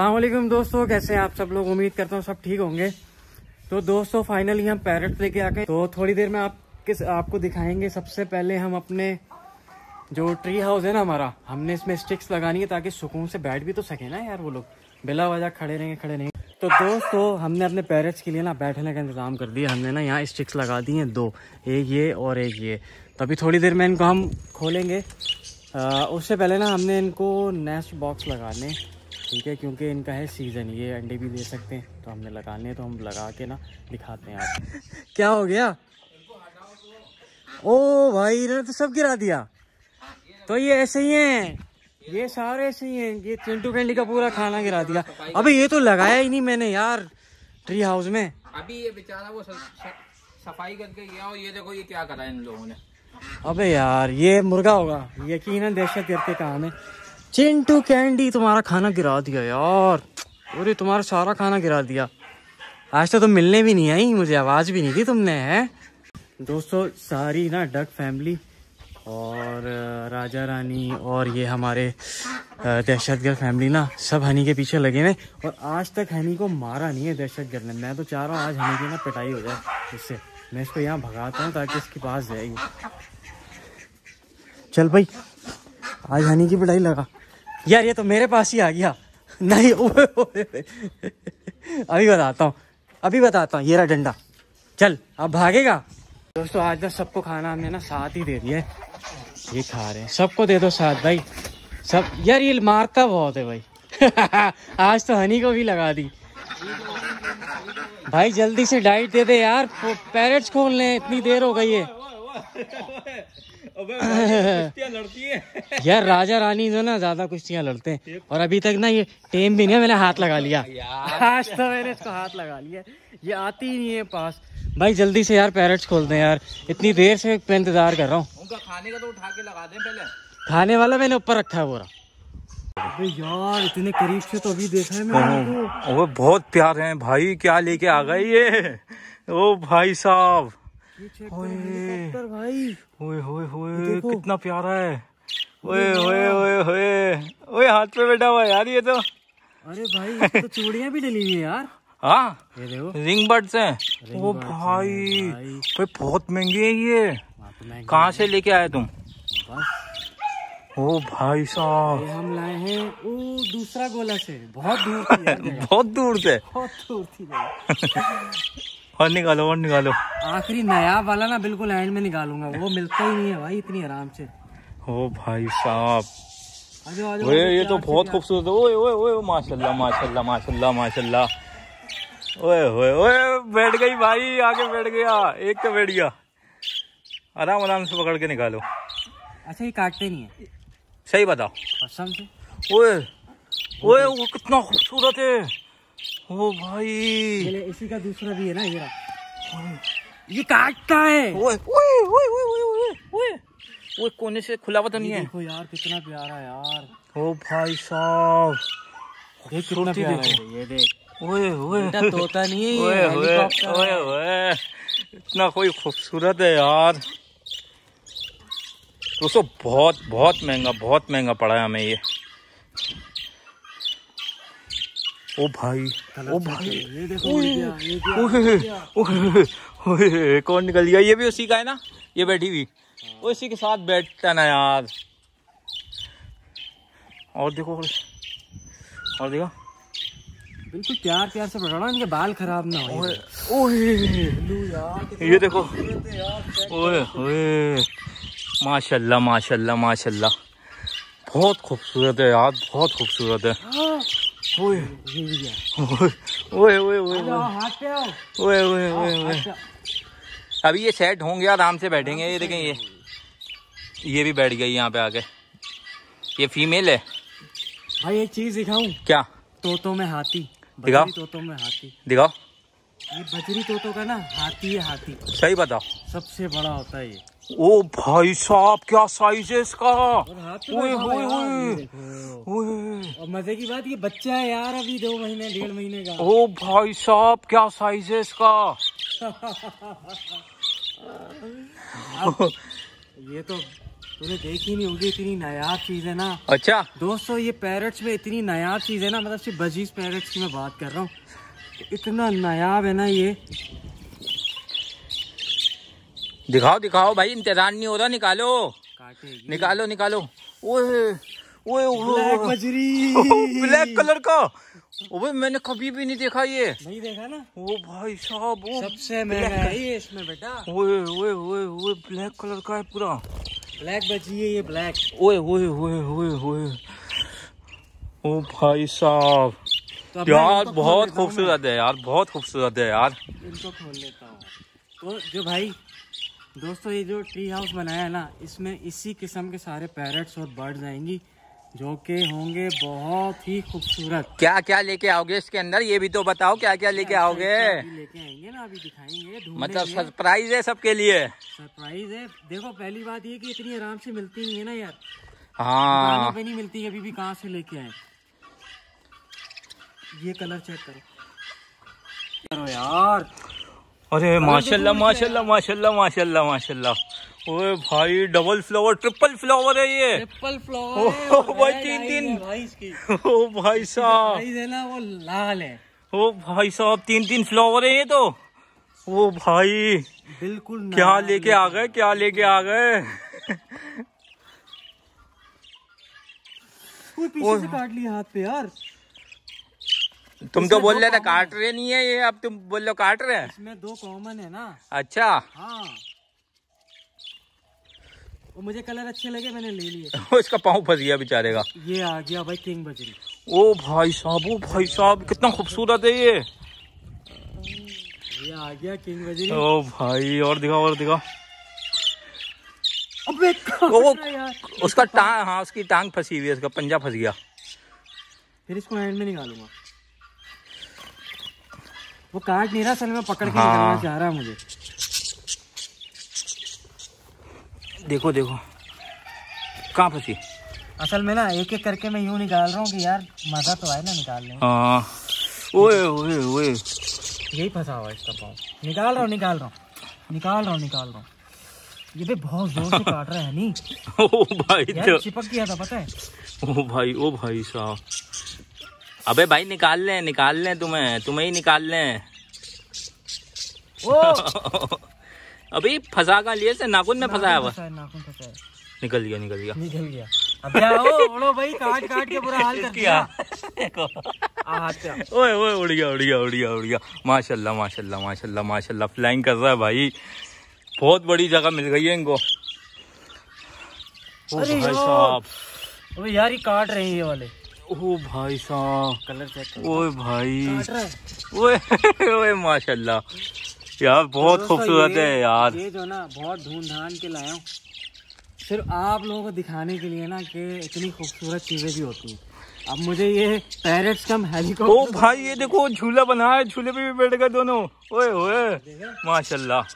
असलम दोस्तों कैसे हैं आप सब लोग उम्मीद करता हूँ सब ठीक होंगे तो दोस्तों फाइनली हम पैरट लेके आ गए तो थोड़ी देर में आप किस आपको दिखाएंगे सबसे पहले हम अपने जो ट्री हाउस है ना हमारा हमने इसमें स्टिक्स लगानी है ताकि सुकून से बैठ भी तो सके ना यार वो लोग बिला वजह खड़े रहेंगे खड़े रहेंगे तो दोस्तों हमने अपने पैरट्स के लिए ना बैठने का इंतज़ाम कर दिया हमने ना यहाँ स्टिक्स लगा दी हैं दो एक ये और एक ये तो अभी थोड़ी देर में इनको हम खोलेंगे उससे पहले ना हमने इनको नेस्ट बॉक्स लगाने ठीक है क्योंकि इनका है सीज़न ये अंडे भी दे सकते हैं तो हमने लगाने हैं तो हम लगा के ना दिखाते हैं आप क्या हो गया ओ भाई इन्होंने तो सब गिरा दिया तो ये ऐसे ही हैं ये सारे ऐसे ही हैं ये चिंटू कैंडी का पूरा खाना गिरा दिया अबे ये तो लगाया ही नहीं मैंने यार ट्री हाउस में अभी ये बेचारा वो सफाई करके गया और ये देखो ये क्या करा इन लोगों ने अबे यार ये मुर्गा होगा यकीनन दहशत गिरते काम है चिंटू कैंडी तुम्हारा खाना गिरा दिया यार अरे तुम्हारा सारा खाना गिरा दिया आज तो तुम मिलने भी नहीं आई मुझे आवाज़ भी नहीं दी तुमने है दोस्तों सारी ना डक फैमिली और राजा रानी और ये हमारे दहशतगर्द फैमिली ना सब हनी के पीछे लगे हुए और आज तक हनी को मारा नहीं है दहशतगर्द ने मैं तो चाह रहा हूँ आज हनी की ना पिटाई हो जाए इससे मैं इसको यहाँ भगाता हूँ ताकि इसके पास जाएगी चल भाई आज हनी की पिटाई लगा यार ये तो मेरे पास ही आ गया नहीं ओए अभी बताता हूँ अभी बताता हूँ ये रहा डंडा चल अब भागेगा दोस्तों आज ना सबको खाना हमने ना साथ ही दे दिया है ये खा रहे हैं सबको दे दो साथ भाई सब यार ये मारता बहुत है भाई आज तो हनी को भी लगा दी भाई जल्दी से डाइट दे दे यार पैरेट्स खोल लें इतनी देर हो गई है यार राजा रानी जो ना ज्यादा कुश्तियाँ लड़ते हैं और अभी तक ना ये टेम भी नहीं है मैंने हाथ लगा लिया आज तो मैंने इसको हाथ लगा लिया ये आती ही नहीं है पास भाई जल्दी से यार पैरट्स खोल दें यार इतनी देर से इंतजार कर रहा हूँ उनका खाने का तो उठा के लगा दें पहले खाने वाला मैंने ऊपर रखा है बोरा यार इतने करीब से तो अभी देखा है मैंने वो बहुत प्यार हैं भाई क्या लेके आ गए ये ओ भाई साहब हेलीकॉप्टर भाई ओए होए होए कितना प्यारा है ओए ओए ओए ओए ओए हाथ पे बैठा हुआ यार ये तो अरे भाई तो चूड़ियां भी ले ली है यार हाँ रिंग बर्ड्स हैं ओ भाई भाई बहुत महंगी है ये हाँ, तो कहाँ से लेके आए तुम ओ भाई साहब हम लाए हैं वो दूसरा गोला से बहुत दूर बहुत दूर से बहुत दूर थी और निकालो और निकालो आखिरी नया वाला ना बिल्कुल एंड में निकालूंगा वो मिलता ही नहीं है भाई इतनी आराम से ओ भाई साहब ओए ये तो बहुत खूबसूरत है ओए ओए ओए माशाल्लाह माशाल्लाह माशाल्लाह माशाल्लाह ओए ओए ओए बैठ गई भाई आगे बैठ गया एक तो बैठ गया आराम आराम से पकड़ के निकालो अच्छा ये काटते नहीं है सही बताओ कसम से ओए ओए वो कितना खूबसूरत है ओ भाई इसी का दूसरा भी है ना ये ये काटता है ओए ओए ओए ओए ओए ओए ओए कोने से खुला हुआ तो नहीं है देखो यार कितना प्यारा है यार ओ भाई साहब ये कितना प्यारा है ये देख ओए ओए इतना तोता नहीं है ओए ओए ओए ओए इतना कोई खूबसूरत है यार दोस्तों बहुत बहुत महंगा बहुत महंगा पड़ा है हमें ये ओ भाई ओ भाई कौन निकल गया ये भी उसी का है ना ये बैठी हुई वो हाँ। इसी के साथ बैठता ना यार और देखो और देखो बिल्कुल प्यार प्यार से बैठा इनके बाल खराब ना हो ओहे ये देखो ओए ओए माशाल्लाह माशाल्लाह माशाल्लाह बहुत खूबसूरत है यार बहुत खूबसूरत है हाँ। अभी ये सेट होंगे आराम से बैठेंगे ये देखें ये ये भी बैठ गई यहाँ पे आके ये फीमेल है भाई हाँ, एक चीज दिखाऊं क्या तोतों में हाथी दिखाओ तोतों में हाथी दिखाओ ये बजरी तोतों का ना हाथी है हाथी सही बताओ सबसे बड़ा होता है ये ओ भाई साहब क्या साइज है इसका तो मजे की बात ये बच्चा है यार अभी दो महीने डेढ़ महीने का ओ भाई साहब क्या साइज है इसका ये तो तूने देखी नहीं होगी इतनी नायाब चीज है ना अच्छा दोस्तों ये पैरट्स में इतनी नायाब चीज है ना मतलब सिर्फ बजीज पैरट्स की मैं बात कर रहा हूँ इतना नायाब है ना ये दिखाओ दिखाओ भाई इंतजार नहीं हो रहा निकालो निकालो निकालो ओए ओए ब्लैक कलर का ओए मैंने कभी भी नहीं देखा ये नहीं देखा ना वो भाई साहब सबसे महंगा है इसमें बेटा ओए ओए ओए ओए ब्लैक कलर का है पूरा ब्लैक बची है ये ब्लैक ओए ओए ओए ओए ओए ओ भाई साहब तो यार बहुत खूबसूरत है यार बहुत खूबसूरत है यार इनको खोल लेता हूँ तो जो भाई दोस्तों ये जो ट्री हाउस बनाया है ना इसमें इसी किस्म के सारे पैरट्स और बर्ड्स आएंगी जो के होंगे बहुत ही खूबसूरत क्या क्या लेके आओगे इसके अंदर ये भी तो बताओ क्या क्या लेके आओगे लेके आएंगे ना अभी दिखाएंगे मतलब सरप्राइज है सबके लिए सरप्राइज है देखो पहली बात ये कि इतनी आराम से मिलती नहीं है ना यार हाँ पे नहीं मिलती अभी भी कहाँ से लेके आए ये कलर चेक करो करो यार अरे माशाल्लाह माशाल्लाह माशाल्लाह माशाल्लाह माशाल्लाह ओए भाई डबल फ्लावर ट्रिपल फ्लावर है ये ट्रिपल फ्लावर भाई तीन तीन ओ भाई साहब वो लाल है ओ भाई साहब तीन तीन फ्लावर है ये तो ओ भाई बिल्कुल क्या लेके आ गए क्या लेके आ गए पीछे से काट लिया हाथ पे यार तुम तो बोल रहे थे काट रहे नहीं है ये अब तुम बोल लो काट रहे हैं इसमें दो कॉमन है ना अच्छा हाँ वो मुझे कलर अच्छे लगे मैंने ले लिए इसका पाँव फंस गया बेचारे का ये आ गया भाई किंग बजरी ओ भाई साहब ओ भाई साहब कितना खूबसूरत है ये ये आ गया किंग बजरी ओ भाई और दिखा और दिखा अबे वो उसका टांग हाँ उसकी टांग फंसी हुई है उसका पंजा फंस गया फिर इसको हैंड में निकालूंगा वो काट नहीं रहा असल में पकड़ के हाँ। चाह रहा मुझे देखो देखो कहाँ फंसी असल में ना एक एक करके मैं यूँ निकाल रहा हूँ कि यार मज़ा तो आए ना निकालने हाँ ओए ओए ओए यही फंसा हुआ इसका पाँव निकाल रहा हूँ निकाल रहा हूँ निकाल रहा हूँ निकाल रहा हूँ ये भी बहुत जोर से काट रहा है नहीं ओ भाई यार चिपक गया था पता है ओ भाई ओ भाई साहब अबे भाई निकाल लें निकाल लें तुम्हें तुम्हें ही निकाल लें अभी फंसा का लिए से नाखून में फंसाया हुआ निकल गया निकल गया निकल गया अब भाई काट काट के बुरा हाल कर दिया ओए ओए उड़ गया उड़ गया उड़ गया उड़ गया माशाल्लाह माशाल्लाह माशाल्लाह माशाल्लाह फ्लाइंग कर रहा है भाई बहुत बड़ी जगह मिल गई है इनको अरे भाई साहब अबे यार ये काट रहे हैं ये वाले ओ भाई साहब ओए भाई ओए ओए माशाल्लाह यार बहुत खूबसूरत है यार ये जो ना बहुत ढूंढ ढांड के लाया हूँ सिर्फ आप लोगों को दिखाने के लिए ना कि इतनी खूबसूरत चीज़ें भी होती हैं अब मुझे ये पैरेट्स कम हेलीकॉप्टर ओ भाई ये देखो झूला बना है झूले पे भी बैठ गए दोनों ओए ओए माशाल्लाह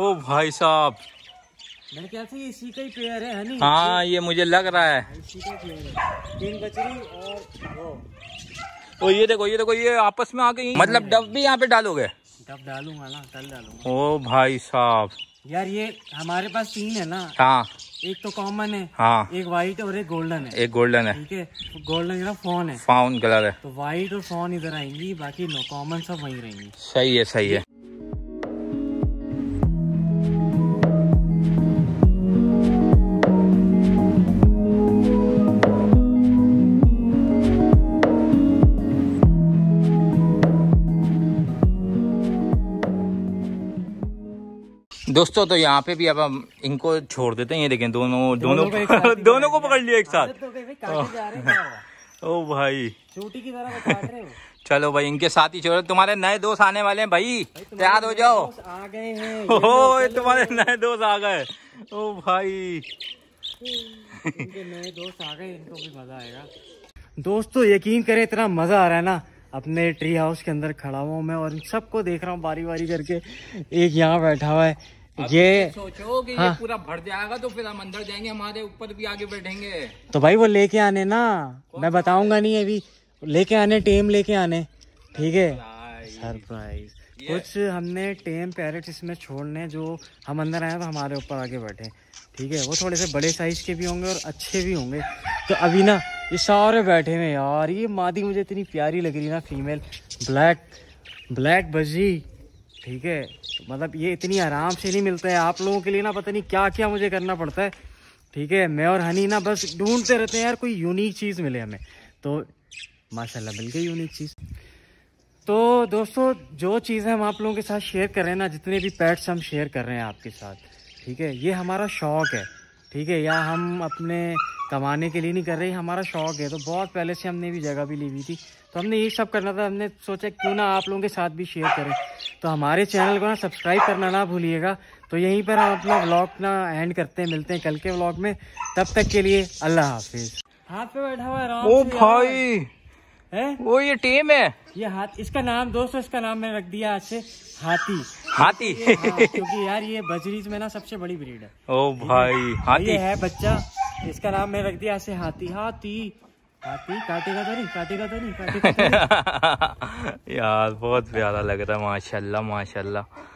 ओ भाई साहब मेरे ख्याल से इसी का ही पेयर है हनी हाँ ये मुझे लग रहा है इसी का पेयर है तीन और ओ ये देखो ये देखो ये आपस में आ गई मतलब डब भी यहाँ पे डालोगे डब डालूंगा ना कल डालूंगा ओ भाई साहब यार ये हमारे पास तीन है ना हाँ एक तो कॉमन है हाँ एक व्हाइट और एक गोल्डन है एक गोल्डन है ठीक है गोल्डन का फोन है फोन कलर है तो व्हाइट और फोन इधर आएंगी बाकी नो कॉमन सब वहीं रहेंगी सही है सही है दोस्तों तो यहाँ पे भी अब हम इनको छोड़ देते हैं ये देखें दोनों दोनों दोनों को पकड़ लिया एक साथ ओ भाई की तरह काट रहे हो चलो भाई इनके साथ ही छोड़ो तुम्हारे नए दोस्त आने वाले हैं भाई तैयार हो जाओ आ गए हैं ओ तुम्हारे नए दोस्त आ गए ओ भाई नए दोस्त आ गए इनको भी मजा आएगा दोस्तों यकीन करें इतना मजा आ रहा है ना अपने ट्री हाउस के अंदर खड़ा हुआ मैं और इन सबको देख रहा हूँ बारी बारी करके एक यहाँ बैठा हुआ है ये सोचो कि हाँ। ये पूरा भर जाएगा तो फिर हम अंदर जाएंगे हमारे ऊपर भी आगे बैठेंगे तो भाई वो लेके आने ना मैं बताऊंगा नहीं अभी लेके आने टेम लेके आने ठीक है सरप्राइज कुछ हमने टेम पैरेट्स इसमें छोड़ने जो हम अंदर आए तो हमारे ऊपर आगे बैठे ठीक है वो थोड़े से बड़े साइज के भी होंगे और अच्छे भी होंगे तो अभी ना ये सारे बैठे हुए यार ये मादी मुझे इतनी प्यारी लग रही ना फीमेल ब्लैक ब्लैक बजी ठीक है तो मतलब ये इतनी आराम से नहीं मिलता है आप लोगों के लिए ना पता नहीं क्या क्या मुझे करना पड़ता है ठीक है मैं और हनी ना बस ढूंढते रहते हैं यार कोई यूनिक चीज़ मिले हमें तो माशाल्लाह मिल गई यूनिक चीज़ तो दोस्तों जो चीज़ें हम आप लोगों के साथ शेयर कर रहे हैं ना जितने भी पैट्स हम शेयर कर रहे हैं आपके साथ ठीक है ये हमारा शौक़ है ठीक है या हम अपने कमाने के लिए नहीं कर रहे हमारा शौक है तो बहुत पहले से हमने भी जगह भी ली हुई थी तो हमने ये सब करना था हमने सोचा क्यों ना आप लोगों के साथ भी शेयर करें तो हमारे चैनल को ना सब्सक्राइब करना ना भूलिएगा तो यहीं पर हम अपना व्लॉग ना एंड करते हैं मिलते हैं कल के व्लॉग में तब तक के लिए अल्लाह हाफिज हाथ पे बैठा हुआ ओ भाई है वो ये टीम है ये हाथ इसका नाम दोस्तों इसका नाम मैंने रख दिया आज से हाथी हाथी हाँ, क्योंकि यार ये बजरीज में ना सबसे बड़ी ब्रीड है ओ भाई हाथी है बच्चा इसका नाम मैं रख दिया ऐसे हाथी हाथी हाथी काटेगा तो नहीं काटेगा तो नहीं काटेगा तो यार बहुत प्यारा लग रहा है माशाल्लाह माशाल्लाह